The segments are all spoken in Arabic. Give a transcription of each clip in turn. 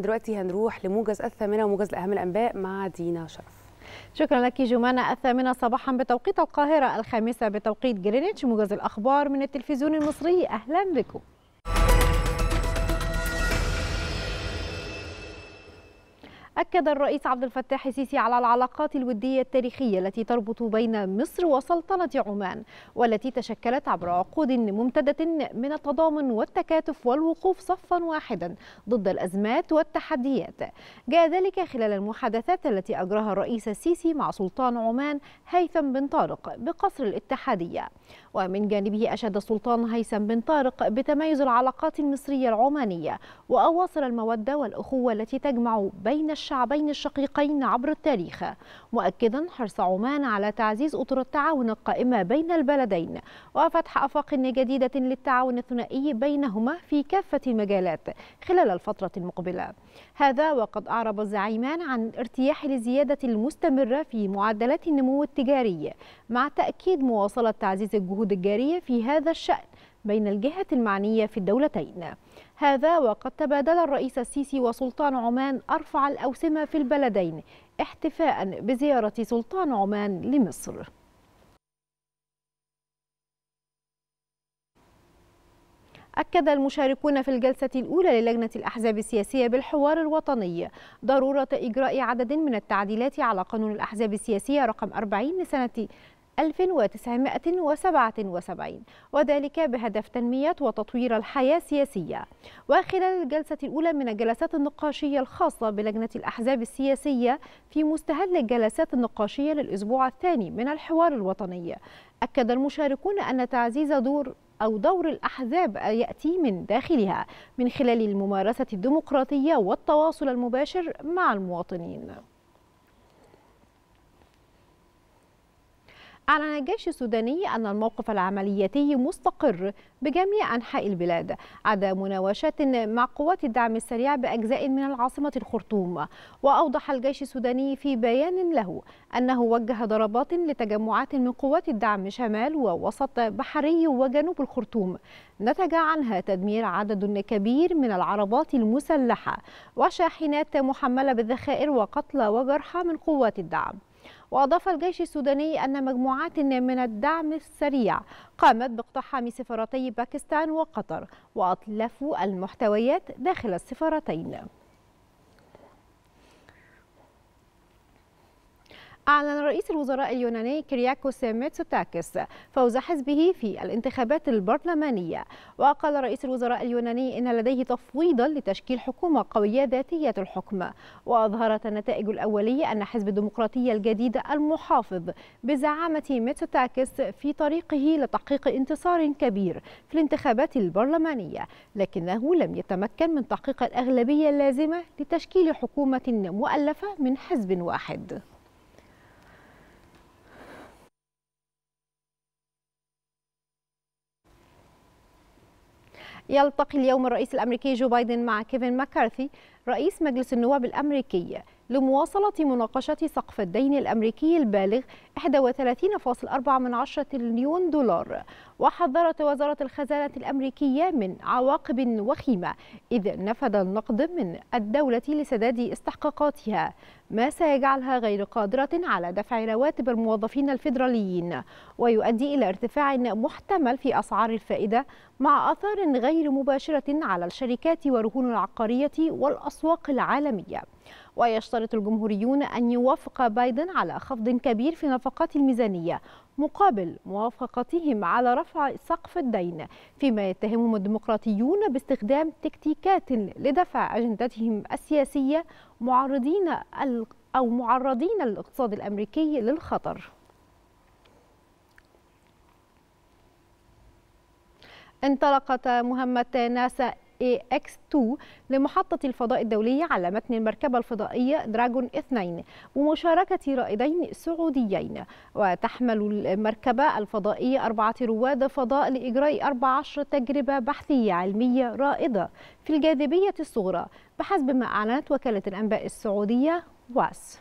دلوقتي هنروح لموجز الثامنه وموجز اهم الانباء مع دينا شرف شكرا لك جمانة الثامنة صباحا بتوقيت القاهرة الخامسة بتوقيت جرينتش موجز الأخبار من التلفزيون المصري أهلا بكم أكد الرئيس عبد الفتاح السيسي على العلاقات الودية التاريخية التي تربط بين مصر وسلطنة عمان والتي تشكلت عبر عقود ممتدة من التضامن والتكاتف والوقوف صفا واحدا ضد الأزمات والتحديات جاء ذلك خلال المحادثات التي أجراها الرئيس السيسي مع سلطان عمان هيثم بن طارق بقصر الاتحادية ومن جانبه أشاد السلطان هيثم بن طارق بتميز العلاقات المصرية العمانية وأواصر المودة والأخوة التي تجمع بين الشعبين الشقيقين عبر التاريخ مؤكدا حرص عمان على تعزيز أطر التعاون القائمة بين البلدين وفتح آفاق جديدة للتعاون الثنائي بينهما في كافة المجالات خلال الفترة المقبلة هذا وقد أعرب الزعيمان عن الارتياح للزيادة المستمرة في معدلات النمو التجاري مع تأكيد مواصلة تعزيز الجهود الجارية في هذا الشأن بين الجهات المعنية في الدولتين هذا وقد تبادل الرئيس السيسي وسلطان عمان أرفع الأوسمة في البلدين احتفاء بزيارة سلطان عمان لمصر أكد المشاركون في الجلسة الأولى للجنة الأحزاب السياسية بالحوار الوطني ضرورة إجراء عدد من التعديلات على قانون الأحزاب السياسية رقم 40 لسنة 1977 وذلك بهدف تنمية وتطوير الحياة السياسية وخلال الجلسة الأولى من الجلسات النقاشية الخاصة بلجنة الأحزاب السياسية في مستهل الجلسات النقاشية للأسبوع الثاني من الحوار الوطني أكد المشاركون أن تعزيز دور أو دور الأحزاب يأتي من داخلها من خلال الممارسة الديمقراطية والتواصل المباشر مع المواطنين أعلن الجيش السوداني أن الموقف العملياتي مستقر بجميع أنحاء البلاد عدا مناوشات مع قوات الدعم السريع بأجزاء من العاصمة الخرطوم وأوضح الجيش السوداني في بيان له أنه وجه ضربات لتجمعات من قوات الدعم شمال ووسط بحري وجنوب الخرطوم نتج عنها تدمير عدد كبير من العربات المسلحة وشاحنات محملة بالذخائر وقتلى وجرحى من قوات الدعم وأضاف الجيش السوداني أن مجموعات من الدعم السريع قامت باقتحام سفارتي باكستان وقطر وأطلفوا المحتويات داخل السفارتين أعلن رئيس الوزراء اليوناني كرياكوس ميتسوتاكس فوز حزبه في الانتخابات البرلمانية وقال رئيس الوزراء اليوناني إن لديه تفويضا لتشكيل حكومة قوية ذاتية الحكم وأظهرت النتائج الأولية أن حزب الديمقراطية الجديد المحافظ بزعامة ميتسوتاكس في طريقه لتحقيق انتصار كبير في الانتخابات البرلمانية لكنه لم يتمكن من تحقيق الأغلبية اللازمة لتشكيل حكومة مؤلفة من حزب واحد يلتقي اليوم الرئيس الأمريكي جو بايدن مع كيفن ماكارثي رئيس مجلس النواب الأمريكي لمواصلة مناقشة سقف الدين الأمريكي البالغ 31.4 من عشرة مليون دولار وحذرت وزارة الخزانة الأمريكية من عواقب وخيمة إذ نفذ النقد من الدولة لسداد استحقاقاتها ما سيجعلها غير قادرة على دفع رواتب الموظفين الفيدراليين ويؤدي إلى ارتفاع محتمل في أسعار الفائدة مع آثار غير مباشرة على الشركات والرهون العقارية والأسواق العالمية ويشترط الجمهوريون أن يوافق بايدن على خفض كبير في نفقات الميزانية مقابل موافقتهم على رفع سقف الدين فيما يتهمهم الديمقراطيون باستخدام تكتيكات لدفع أجندتهم السياسية معرضين أو معرضين الاقتصاد الأمريكي للخطر انطلقت مهمة ناسا اي اكس 2 لمحطة الفضاء الدولية على متن المركبة الفضائية دراجون 2 ومشاركة رائدين سعوديين وتحمل المركبة الفضائية أربعة رواد فضاء لإجراء 14 تجربة بحثية علمية رائدة في الجاذبية الصغرى بحسب ما أعلنت وكالة الأنباء السعودية واس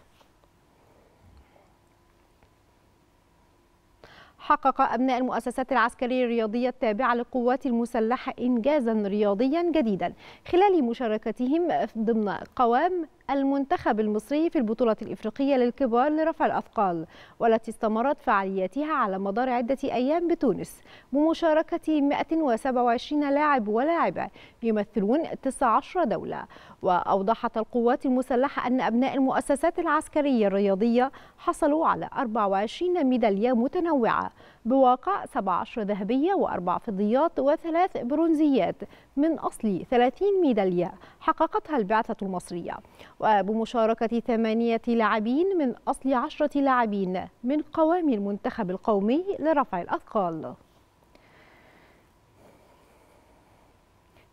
حقق أبناء المؤسسات العسكرية الرياضية التابعة للقوات المسلحة إنجازا رياضيا جديدا خلال مشاركتهم ضمن قوام المنتخب المصري في البطولة الإفريقية للكبار لرفع الأثقال والتي استمرت فعالياتها على مدار عدة أيام بتونس بمشاركة 127 لاعب ولاعبة يمثلون 19 دولة وأوضحت القوات المسلحة أن أبناء المؤسسات العسكرية الرياضية حصلوا على 24 ميدالية متنوعة بواقع 17 ذهبية وأربع فضيات وثلاث برونزيات من أصل 30 ميدالية حققتها البعثة المصرية وبمشاركة ثمانية لاعبين من أصل عشرة لاعبين من قوام المنتخب القومي لرفع الأثقال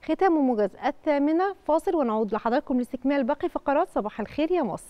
ختام موجز الثامنة فاصل ونعود لحضراتكم لاستكمال باقي فقرات صباح الخير يا مصر